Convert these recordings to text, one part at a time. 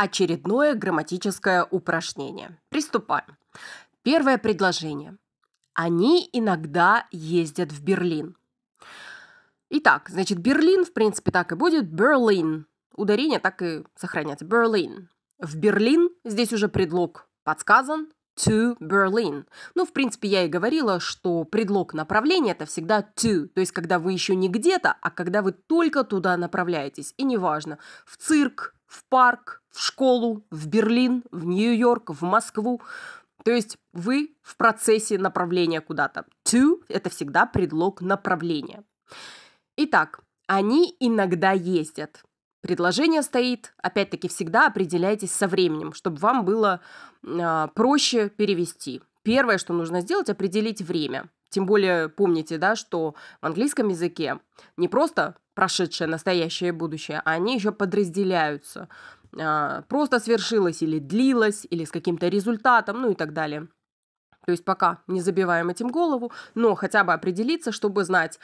очередное грамматическое упражнение. Приступаем. Первое предложение. Они иногда ездят в Берлин. Итак, значит, Берлин, в принципе, так и будет. Берлин. Ударение так и сохраняется. Берлин. В Берлин здесь уже предлог подсказан. To Berlin. Ну, в принципе, я и говорила, что предлог направления – это всегда to, то есть когда вы еще не где-то, а когда вы только туда направляетесь. И неважно, в цирк, в парк, в школу, в Берлин, в Нью-Йорк, в Москву. То есть вы в процессе направления куда-то. To – это всегда предлог направления. Итак, они иногда ездят. Предложение стоит, опять-таки, всегда определяйтесь со временем, чтобы вам было э, проще перевести. Первое, что нужно сделать, определить время. Тем более помните, да, что в английском языке не просто прошедшее, настоящее и будущее, а они еще подразделяются. А, просто свершилось или длилось, или с каким-то результатом, ну и так далее. То есть пока не забиваем этим голову, но хотя бы определиться, чтобы знать,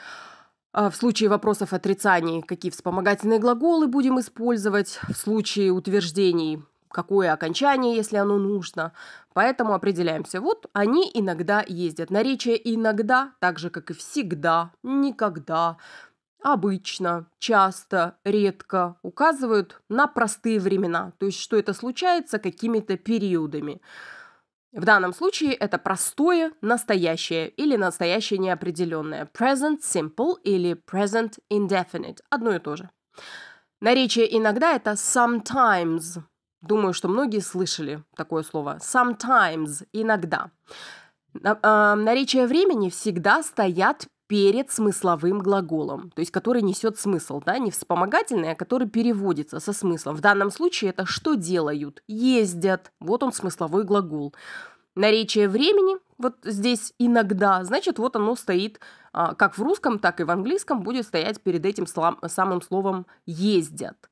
а, в случае вопросов отрицаний, какие вспомогательные глаголы будем использовать, в случае утверждений, какое окончание, если оно нужно. Поэтому определяемся. Вот они иногда ездят. Наречие «иногда», так же, как и «всегда», «никогда», обычно, часто, редко указывают на простые времена, то есть что это случается какими-то периодами. В данном случае это простое, настоящее или настоящее неопределенное. Present simple или present indefinite. Одно и то же. Наречие иногда это sometimes – Думаю, что многие слышали такое слово. Sometimes – иногда. Наречия времени всегда стоят перед смысловым глаголом, то есть который несет смысл, да, не вспомогательный, а который переводится со смыслом. В данном случае это «что делают?» «Ездят». Вот он смысловой глагол. Наречие времени вот здесь иногда, значит, вот оно стоит а, как в русском, так и в английском будет стоять перед этим самым словом «ездят».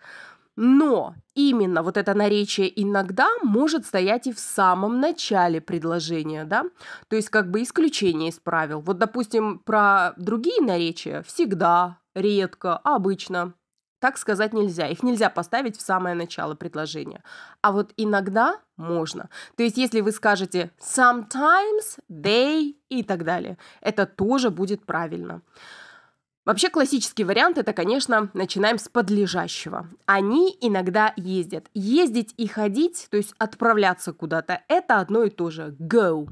Но именно вот это наречие «иногда» может стоять и в самом начале предложения, да? То есть как бы исключение из правил. Вот, допустим, про другие наречия «всегда», «редко», «обычно» так сказать нельзя. Их нельзя поставить в самое начало предложения. А вот иногда можно. То есть, если вы скажете sometimes, they и так далее, это тоже будет правильно. Вообще классический вариант это, конечно, начинаем с подлежащего. Они иногда ездят. Ездить и ходить, то есть отправляться куда-то, это одно и то же. Go.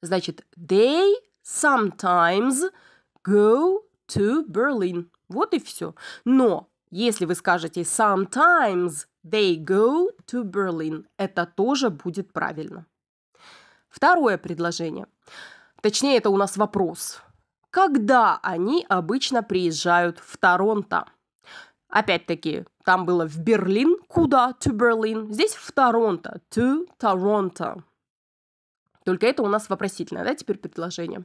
Значит, they sometimes go to Berlin. Вот и все. Но если вы скажете sometimes they go to Berlin, это тоже будет правильно. Второе предложение. Точнее, это у нас вопрос когда они обычно приезжают в Торонто. Опять-таки, там было в Берлин, куда? To Berlin. Здесь в Торонто. To Toronto. Только это у нас вопросительное, да, теперь предложение.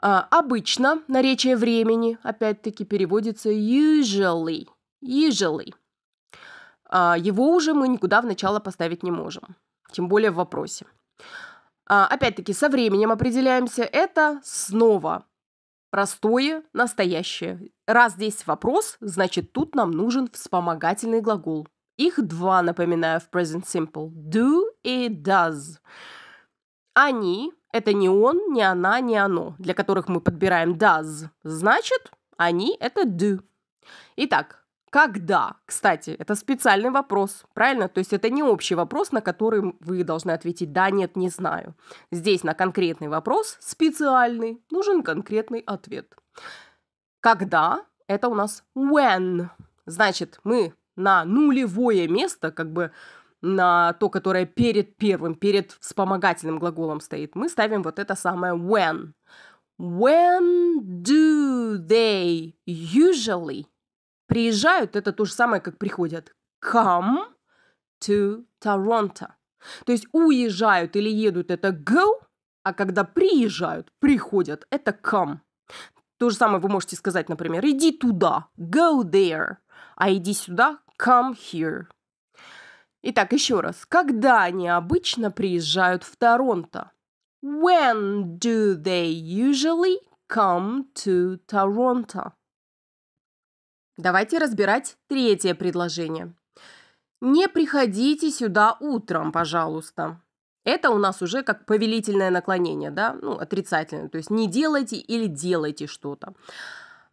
А, обычно наречие времени, опять-таки, переводится usually. Usually. А, его уже мы никуда в начало поставить не можем. Тем более в вопросе. А, опять-таки, со временем определяемся. Это снова Простое, настоящее. Раз здесь вопрос, значит тут нам нужен вспомогательный глагол. Их два, напоминаю, в present simple. Do и does. Они – это не он, не она, не оно, для которых мы подбираем does. Значит, они – это do. Итак, когда? Кстати, это специальный вопрос, правильно? То есть это не общий вопрос, на который вы должны ответить «да», «нет», «не знаю». Здесь на конкретный вопрос, специальный, нужен конкретный ответ. Когда? Это у нас when. Значит, мы на нулевое место, как бы на то, которое перед первым, перед вспомогательным глаголом стоит, мы ставим вот это самое when. When do they usually Приезжают – это то же самое, как приходят. Come to Toronto. То есть уезжают или едут – это go, а когда приезжают, приходят – это come. То же самое вы можете сказать, например, иди туда, go there, а иди сюда, come here. Итак, еще раз. Когда они обычно приезжают в Торонто? When do they usually come to Toronto? Давайте разбирать третье предложение. Не приходите сюда утром, пожалуйста. Это у нас уже как повелительное наклонение, да, ну, отрицательное. То есть не делайте или делайте что-то.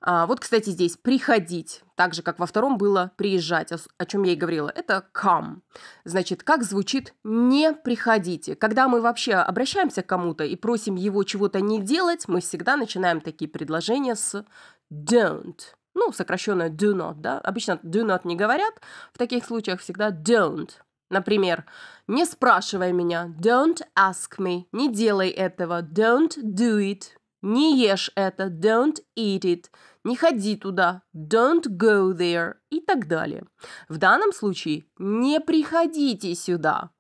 А, вот, кстати, здесь приходить, так же, как во втором было приезжать, о, о чем я и говорила, это come. Значит, как звучит не приходите. Когда мы вообще обращаемся к кому-то и просим его чего-то не делать, мы всегда начинаем такие предложения с don't ну, сокращенно do not, да, обычно do not не говорят, в таких случаях всегда don't. Например, не спрашивай меня, don't ask me, не делай этого, don't do it, не ешь это, don't eat it, не ходи туда, don't go there и так далее. В данном случае не приходите сюда.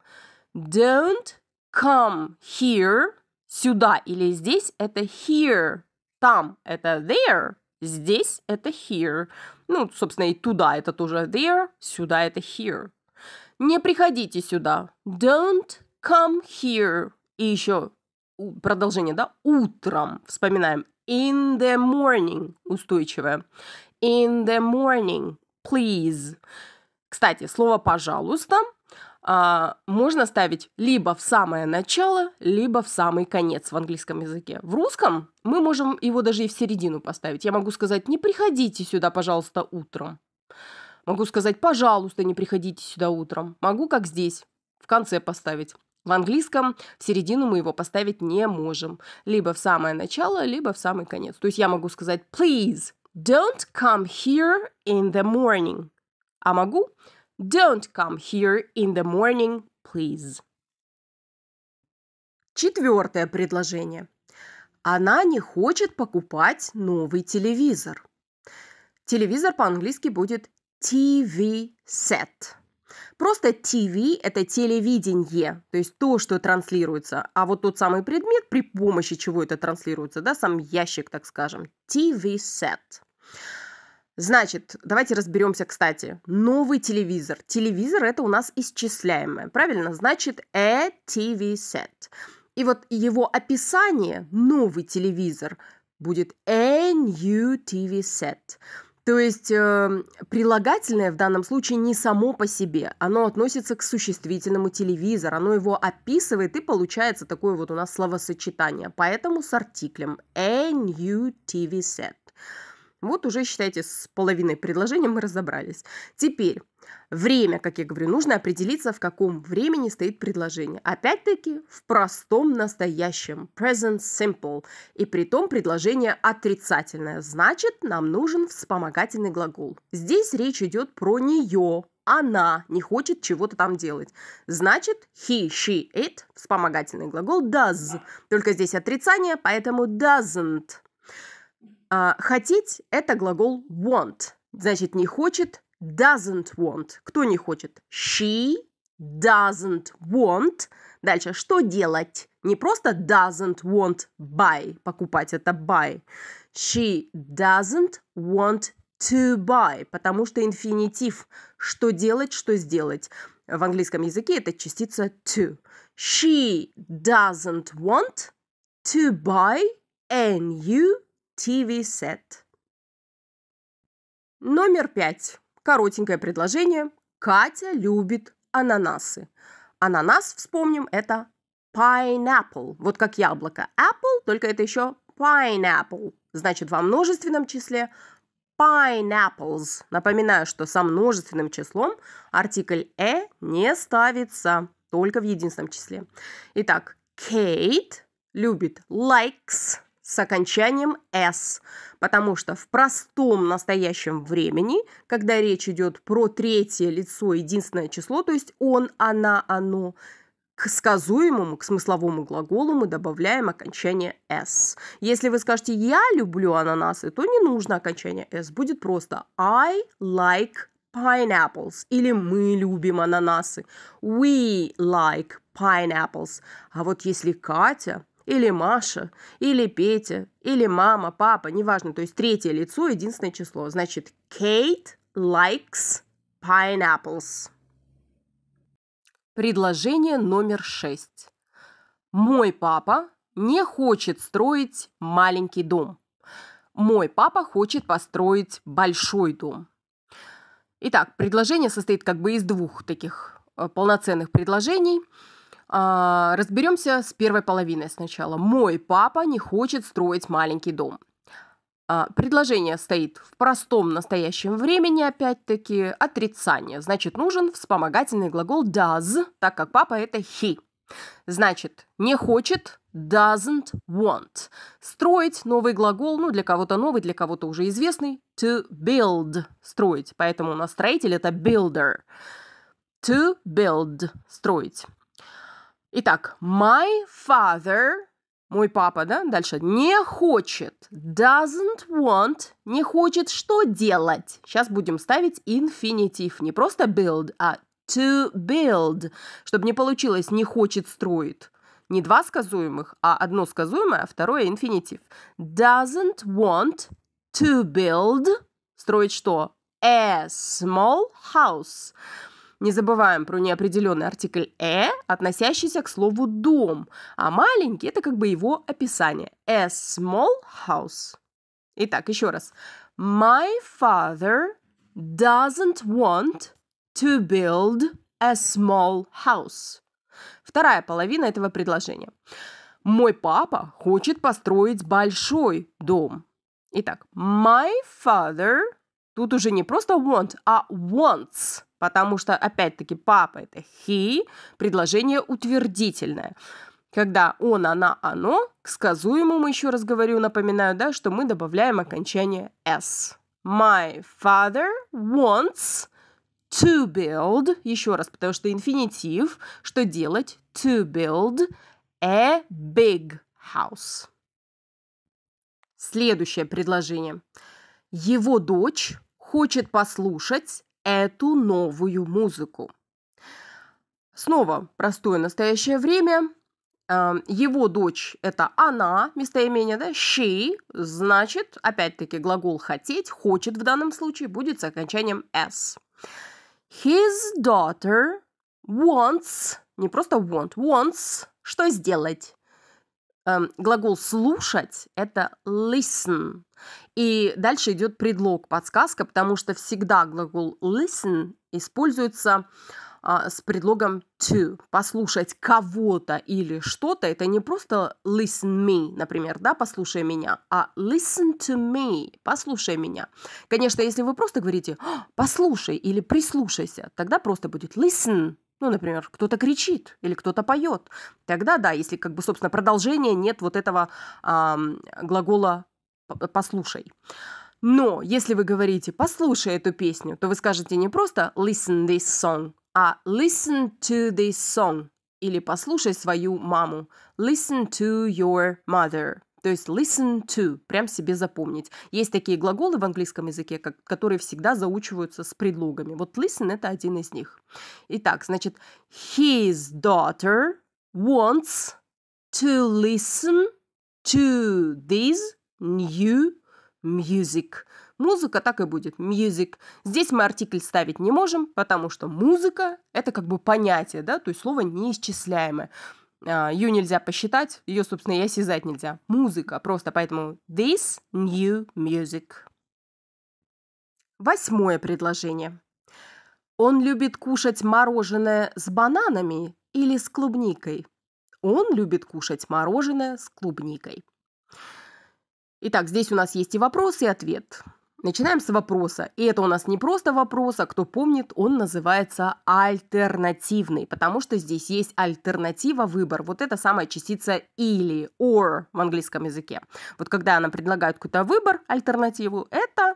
Don't come here, сюда или здесь это here, там это there, Здесь это here. Ну, собственно, и туда это тоже there, сюда это here. Не приходите сюда. Don't come here. И еще продолжение, да? Утром. Вспоминаем. In the morning. Устойчивое. In the morning. Please. Кстати, слово «пожалуйста» а, можно ставить либо в самое начало, либо в самый конец в английском языке. В русском мы можем его даже и в середину поставить. Я могу сказать, не приходите сюда, пожалуйста, утром. Могу сказать, пожалуйста, не приходите сюда утром. Могу, как здесь, в конце поставить. В английском в середину мы его поставить не можем. Либо в самое начало, либо в самый конец. То есть я могу сказать, please, don't come here in the morning. А могу Don't come here in the morning, please. Четвертое предложение. Она не хочет покупать новый телевизор. Телевизор по-английски будет TV set. Просто TV – это телевидение, то есть то, что транслируется. А вот тот самый предмет, при помощи чего это транслируется, да, сам ящик, так скажем, TV set. Значит, давайте разберемся, кстати. Новый телевизор. Телевизор это у нас исчисляемое, правильно? Значит, a TV set. И вот его описание, новый телевизор, будет a new TV set. То есть э, прилагательное в данном случае не само по себе, оно относится к существительному телевизор, оно его описывает и получается такое вот у нас словосочетание, поэтому с артиклем a new TV set. Вот уже, считайте, с половиной предложения мы разобрались. Теперь время, как я говорю, нужно определиться, в каком времени стоит предложение. Опять-таки в простом настоящем, present simple. И при том предложение отрицательное, значит, нам нужен вспомогательный глагол. Здесь речь идет про нее, она не хочет чего-то там делать. Значит, he, she, it, вспомогательный глагол does. Только здесь отрицание, поэтому doesn't. А, хотеть – это глагол want. Значит, не хочет – doesn't want. Кто не хочет? She doesn't want. Дальше, что делать? Не просто doesn't want buy, покупать это buy. She doesn't want to buy, потому что инфинитив – что делать, что сделать. В английском языке это частица to. She doesn't want to buy a new TV-сет. Номер пять. Коротенькое предложение. Катя любит ананасы. Ананас, вспомним, это pineapple. Вот как яблоко. Apple, только это еще pineapple. Значит, во множественном числе pineapples. Напоминаю, что со множественным числом артикль «э» не ставится, только в единственном числе. Итак, Kate любит likes с окончанием «с», потому что в простом настоящем времени, когда речь идет про третье лицо, единственное число, то есть он, она, оно, к сказуемому, к смысловому глаголу мы добавляем окончание «s». Если вы скажете «я люблю ананасы», то не нужно окончание «s», будет просто «I like pineapples» или «мы любим ананасы», «we like pineapples». А вот если Катя или Маша, или Петя, или мама, папа, неважно, то есть третье лицо, единственное число. Значит, Kate likes pineapples. Предложение номер шесть. Мой папа не хочет строить маленький дом. Мой папа хочет построить большой дом. Итак, предложение состоит как бы из двух таких э, полноценных предложений – а, разберемся с первой половиной сначала. Мой папа не хочет строить маленький дом. А, предложение стоит в простом настоящем времени, опять-таки, отрицание. Значит, нужен вспомогательный глагол does, так как папа это he. Значит, не хочет, doesn't want. Строить новый глагол, ну, для кого-то новый, для кого-то уже известный, to build, строить. Поэтому у нас строитель – это builder. To build, строить. Итак, my father, мой папа, да, дальше, не хочет, doesn't want, не хочет что делать. Сейчас будем ставить инфинитив, не просто build, а to build, чтобы не получилось не хочет строит. Не два сказуемых, а одно сказуемое, а второе инфинитив. Doesn't want to build, строить что? A small house. Не забываем про неопределенный артикль «э», относящийся к слову «дом», а маленький – это как бы его описание. A small house. Итак, еще раз. My father doesn't want to build a small house. Вторая половина этого предложения. Мой папа хочет построить большой дом. Итак, my father, тут уже не просто want, а wants – потому что, опять-таки, папа – это he, предложение утвердительное. Когда он, она, оно, к сказуемому, еще раз говорю, напоминаю, да, что мы добавляем окончание s. My father wants to build, еще раз, потому что инфинитив, что делать? To build a big house. Следующее предложение. Его дочь хочет послушать эту новую музыку. Снова простое настоящее время. Эм, его дочь – это она, местоимение, да, she, значит, опять-таки глагол «хотеть», «хочет» в данном случае, будет с окончанием s. His daughter wants, не просто want, wants, что сделать? Эм, глагол «слушать» – это listen, и дальше идет предлог, подсказка, потому что всегда глагол listen используется а, с предлогом to. Послушать кого-то или что-то, это не просто listen me, например, да, послушай меня, а listen to me, послушай меня. Конечно, если вы просто говорите «А, послушай или прислушайся, тогда просто будет listen, ну, например, кто-то кричит или кто-то поет. Тогда да, если как бы, собственно, продолжения нет вот этого э, глагола послушай. Но если вы говорите «послушай эту песню», то вы скажете не просто «listen this song», а «listen to this song» или «послушай свою маму», «listen to your mother», то есть listen to, прям себе запомнить. Есть такие глаголы в английском языке, как, которые всегда заучиваются с предлогами. Вот listen – это один из них. Итак, значит, his daughter wants to listen to this new music. Музыка так и будет, music. Здесь мы артикль ставить не можем, потому что музыка – это как бы понятие, да, то есть слово неисчисляемое. А, ее нельзя посчитать, ее, собственно, и осязать нельзя. Музыка просто, поэтому this new music. Восьмое предложение. Он любит кушать мороженое с бананами или с клубникой. Он любит кушать мороженое с клубникой. Итак, здесь у нас есть и вопрос, и ответ. Начинаем с вопроса. И это у нас не просто вопрос, а кто помнит, он называется альтернативный, потому что здесь есть альтернатива, выбор. Вот это самая частица или, or в английском языке. Вот когда она предлагает какой-то выбор, альтернативу, это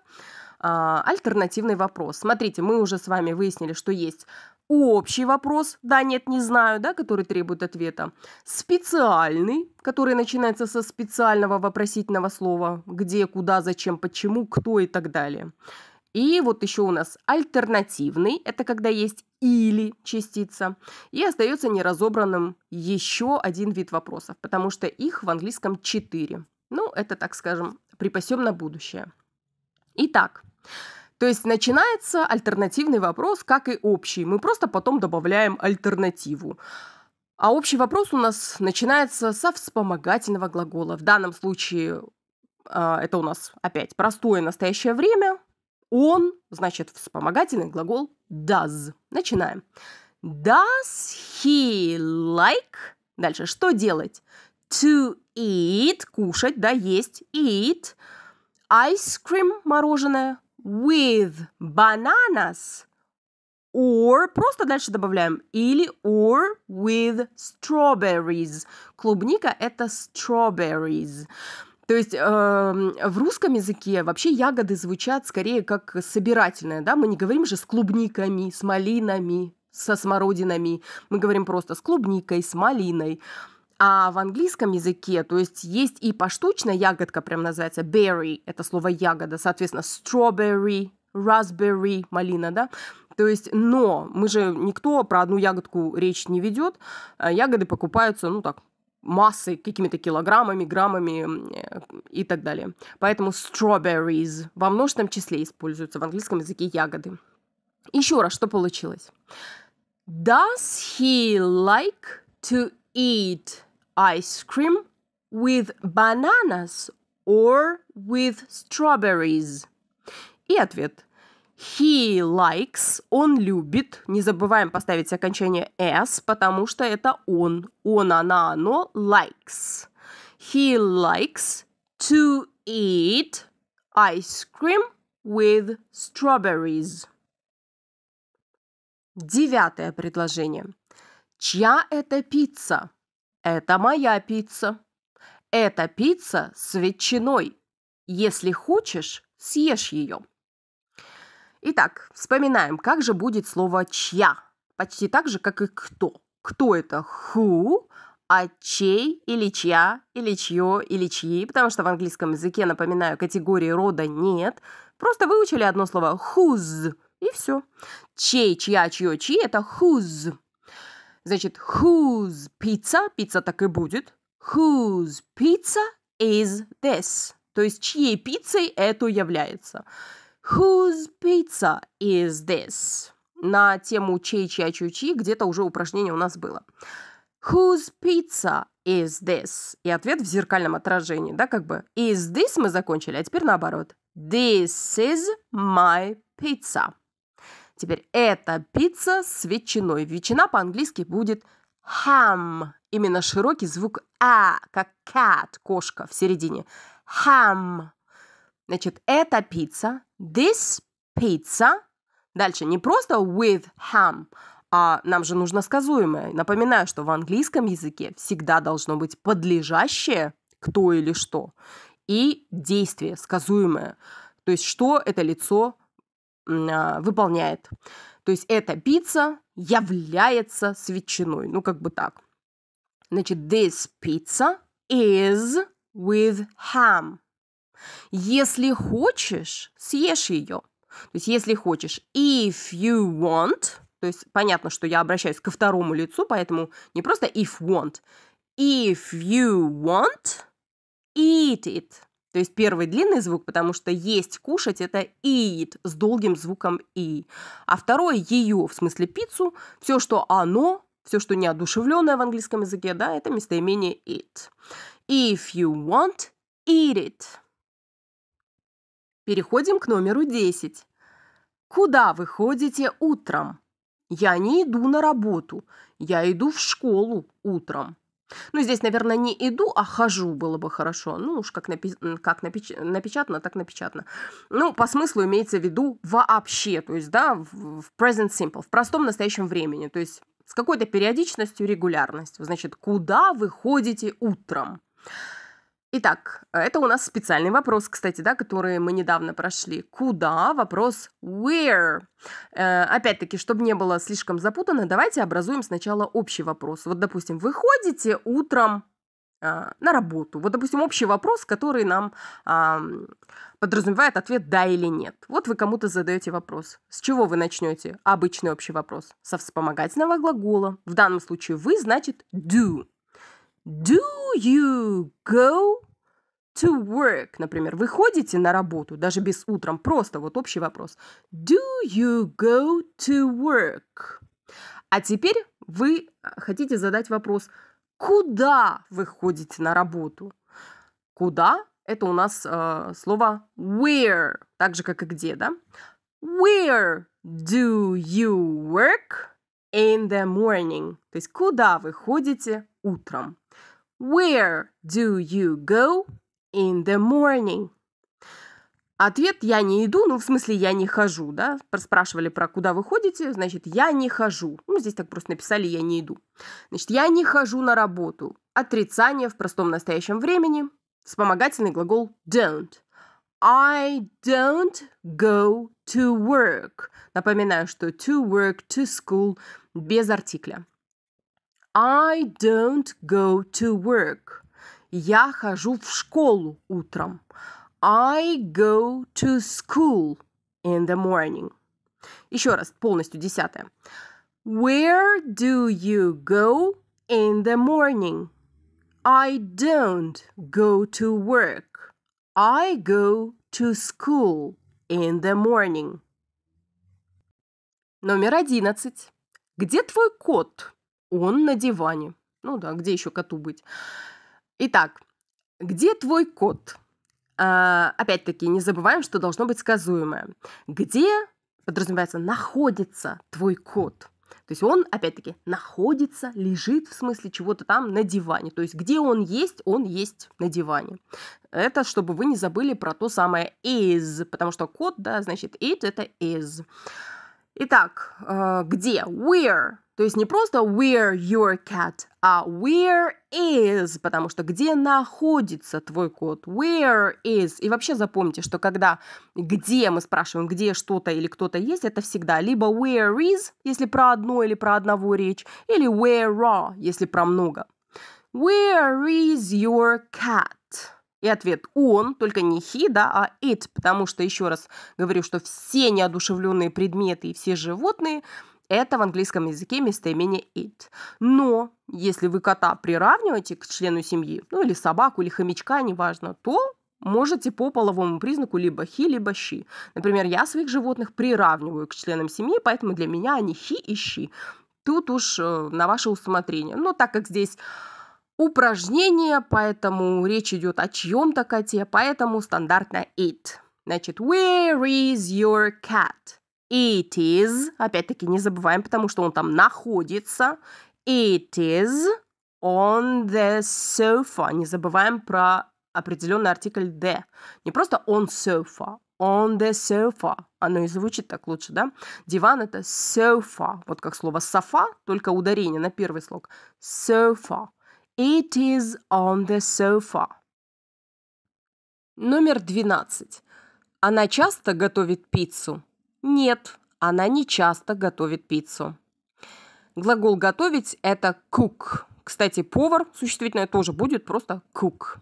а, альтернативный вопрос. Смотрите, мы уже с вами выяснили, что есть общий вопрос, да, нет, не знаю, да, который требует ответа, специальный, который начинается со специального вопросительного слова, где, куда, зачем, почему, кто и так далее. И вот еще у нас альтернативный, это когда есть или частица. И остается неразобранным еще один вид вопросов, потому что их в английском четыре. Ну, это, так скажем, припасем на будущее. Итак, то есть начинается альтернативный вопрос, как и общий. Мы просто потом добавляем альтернативу. А общий вопрос у нас начинается со вспомогательного глагола. В данном случае а, это у нас опять простое настоящее время. Он, значит, вспомогательный глагол does. Начинаем. Does he like? Дальше, что делать? To eat, кушать, да, есть, eat. Ice cream, мороженое with bananas or, просто дальше добавляем, или or with strawberries. Клубника – это strawberries. То есть э, в русском языке вообще ягоды звучат скорее как собирательное, да, мы не говорим же с клубниками, с малинами, со смородинами, мы говорим просто с клубникой, с малиной. А в английском языке, то есть есть и поштучная ягодка, прям называется berry, это слово ягода, соответственно, strawberry, raspberry, малина, да, то есть, но мы же никто про одну ягодку речь не ведет. А ягоды покупаются, ну так, массой какими-то килограммами, граммами э, и так далее. Поэтому strawberries во множественном числе используются в английском языке ягоды. Еще раз, что получилось? Does he like to eat ice cream with bananas or with strawberries? И ответ. He likes, он любит. Не забываем поставить окончание s, потому что это он. Он, она, оно likes. He likes to eat ice cream with strawberries. Девятое предложение. Чья это пицца? Это моя пицца. Это пицца с ветчиной. Если хочешь, съешь ее. Итак, вспоминаем, как же будет слово «чья». Почти так же, как и «кто». Кто это? «Who», а «чей» или «чья», или «чье», или «чьи», потому что в английском языке, напоминаю, категории рода нет. Просто выучили одно слово «whose» и все. «Чей», «чья», «чье», «чьи» – это «whose». Значит, whose pizza, пицца так и будет. Whose pizza is this? То есть, чьей пиццей это является? Whose pizza is this? На тему чей чья чью чьи где-то уже упражнение у нас было. Whose pizza is this? И ответ в зеркальном отражении, да, как бы. Is this мы закончили, а теперь наоборот. This is my pizza. Теперь это пицца с ветчиной. Ветчина по-английски будет ham. Именно широкий звук а, как cat, кошка в середине. Ham. Значит, это пицца. This pizza. Дальше не просто with ham, а нам же нужно сказуемое. Напоминаю, что в английском языке всегда должно быть подлежащее кто или что и действие сказуемое. То есть что это лицо а, выполняет. То есть эта пицца является с ветчиной. Ну, как бы так. Значит, this pizza is with ham. Если хочешь, съешь ее. То есть, если хочешь, if you want, то есть понятно, что я обращаюсь ко второму лицу, поэтому не просто if want. If you want, eat it. То есть первый длинный звук, потому что есть кушать это eat с долгим звуком и. А второе ее, в смысле пиццу, все, что оно, все, что неодушевленное в английском языке, да, это местоимение it. If you want, eat it. Переходим к номеру 10. Куда вы ходите утром? Я не иду на работу, я иду в школу утром. Ну, здесь, наверное, не иду, а хожу было бы хорошо. Ну, уж как, напи как напеч, напечатано, так напечатано. Ну, по смыслу имеется в виду вообще, то есть, да, в present simple, в простом настоящем времени, то есть с какой-то периодичностью, регулярностью. Значит, куда вы ходите утром? Итак, это у нас специальный вопрос, кстати, да, который мы недавно прошли. Куда? Вопрос where. Э, опять-таки, чтобы не было слишком запутано, давайте образуем сначала общий вопрос. Вот, допустим, вы ходите утром э, на работу. Вот, допустим, общий вопрос, который нам э, подразумевает ответ «да» или «нет». Вот вы кому-то задаете вопрос. С чего вы начнете? Обычный общий вопрос. Со вспомогательного глагола. В данном случае «вы» значит «do». Do you go to work? Например, вы ходите на работу, даже без утром, просто вот общий вопрос. Do you go to work? А теперь вы а, хотите задать вопрос, куда вы ходите на работу? Куда? Это у нас э, слово where, так же как и где, да? Where do you work in the morning? То есть куда вы ходите утром? Where do you go in the morning? Ответ «я не иду», ну, в смысле «я не хожу», да? Спрашивали про «куда вы ходите», значит «я не хожу». Ну, здесь так просто написали «я не иду». Значит, «я не хожу на работу». Отрицание в простом настоящем времени. Вспомогательный глагол «don't». I don't go to work. Напоминаю, что to work, to school без артикля. I don't go to work. Я хожу в школу утром. I go to school in the morning. Еще раз, полностью десятое. Where do you go in the morning? I don't go to work. I go to school in the morning. Номер одиннадцать. Где твой кот? Он на диване. Ну да, где еще коту быть? Итак, где твой кот? А, опять-таки, не забываем, что должно быть сказуемое. Где, подразумевается, находится твой кот? То есть он, опять-таки, находится, лежит, в смысле, чего-то там на диване. То есть где он есть, он есть на диване. Это чтобы вы не забыли про то самое is, потому что код, да, значит, it – это is. Итак, э, где? Where? То есть не просто where your cat, а where is, потому что где находится твой кот, where is. И вообще запомните, что когда где мы спрашиваем, где что-то или кто-то есть, это всегда либо where is, если про одно или про одного речь, или where are, если про много. Where is your cat? И ответ он, только не he, да, а it, потому что, еще раз говорю, что все неодушевленные предметы и все животные – это в английском языке местоимение it. Но если вы кота приравниваете к члену семьи, ну или собаку, или хомячка, неважно, то можете по половому признаку либо хи, либо щи. Например, я своих животных приравниваю к членам семьи, поэтому для меня они хи и щи. Тут уж э, на ваше усмотрение. Но так как здесь упражнение, поэтому речь идет о чьем-то коте, поэтому стандартно it. Значит, where is your cat? It is, опять-таки не забываем, потому что он там находится. It is on the sofa. Не забываем про определенный артикль the. Не просто on sofa, on the sofa. Оно и звучит так лучше, да? Диван это sofa. Вот как слово софа, только ударение на первый слог. Sofa. It is on the sofa. Номер двенадцать. Она часто готовит пиццу? Нет, она не часто готовит пиццу. Глагол «готовить» – это «cook». Кстати, повар, существительное тоже будет просто «cook».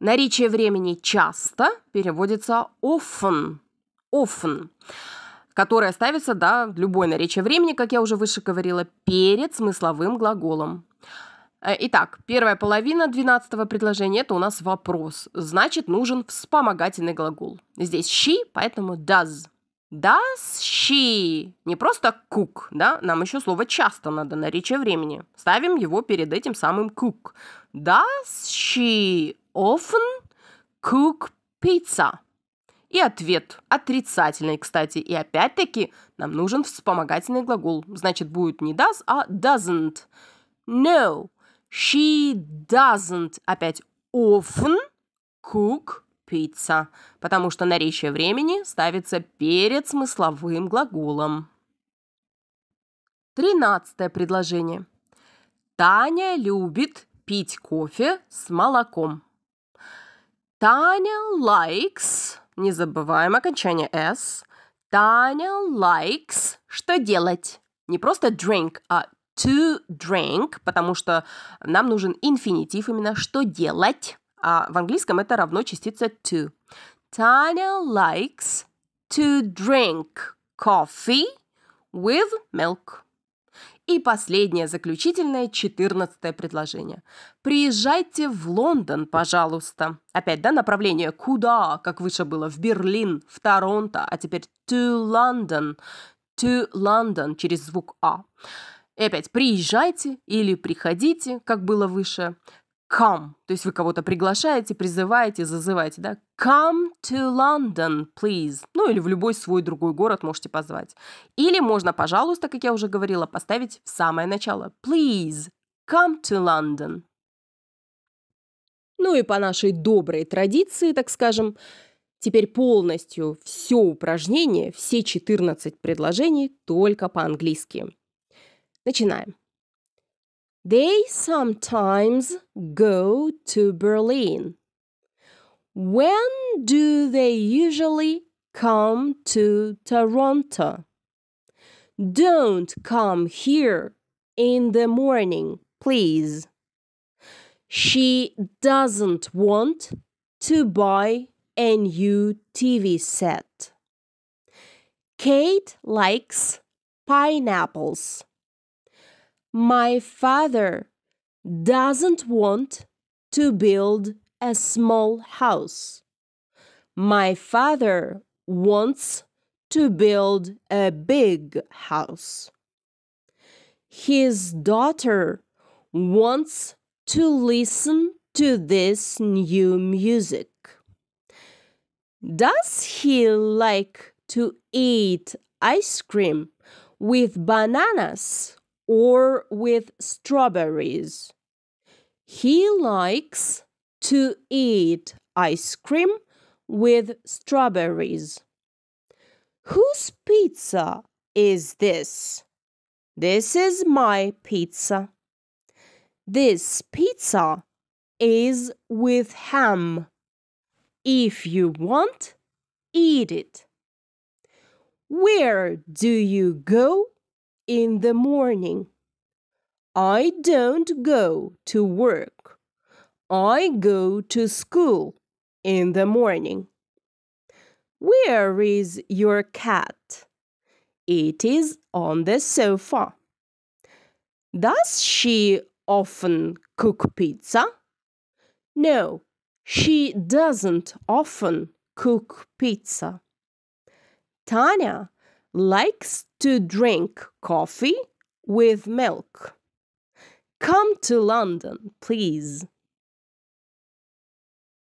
Наречие времени «часто» переводится «often». «Often» которое ставится, да, любое наречие времени, как я уже выше говорила, перед смысловым глаголом. Э, итак, первая половина 12 предложения – это у нас вопрос. Значит, нужен вспомогательный глагол. Здесь she, поэтому does – Does she? Не просто cook, да? Нам еще слово часто надо на речи времени. Ставим его перед этим самым cook. Does she often cook pizza? И ответ отрицательный, кстати. И опять-таки нам нужен вспомогательный глагол. Значит, будет не does, а doesn't. No, she doesn't. Опять often cook «пицца», потому что наречие времени ставится перед смысловым глаголом. Тринадцатое предложение. Таня любит пить кофе с молоком. Таня likes, не забываем окончание s. Таня likes, что делать? Не просто drink, а to drink, потому что нам нужен инфинитив именно что делать. А в английском это равно частица to. Таня likes to drink coffee with milk. И последнее, заключительное, четырнадцатое предложение. Приезжайте в Лондон, пожалуйста. Опять, да, направление куда, как выше было, в Берлин, в Торонто, а теперь to London, to London через звук А. И опять, приезжайте или приходите, как было выше come. То есть вы кого-то приглашаете, призываете, зазываете, да? Come to London, please. Ну или в любой свой другой город можете позвать. Или можно, пожалуйста, как я уже говорила, поставить в самое начало. Please, come to London. Ну и по нашей доброй традиции, так скажем, теперь полностью все упражнение, все 14 предложений только по-английски. Начинаем. They sometimes go to Berlin. When do they usually come to Toronto? Don't come here in the morning, please. She doesn't want to buy a new TV set. Kate likes pineapples. My father doesn't want to build a small house. My father wants to build a big house. His daughter wants to listen to this new music. Does he like to eat ice cream with bananas? or with strawberries. He likes to eat ice cream with strawberries. Whose pizza is this? This is my pizza. This pizza is with ham. If you want, eat it. Where do you go in the morning. I don't go to work. I go to school in the morning. Where is your cat? It is on the sofa. Does she often cook pizza? No, she doesn't often cook pizza. Tanya likes to drink coffee with milk. Come to London, please.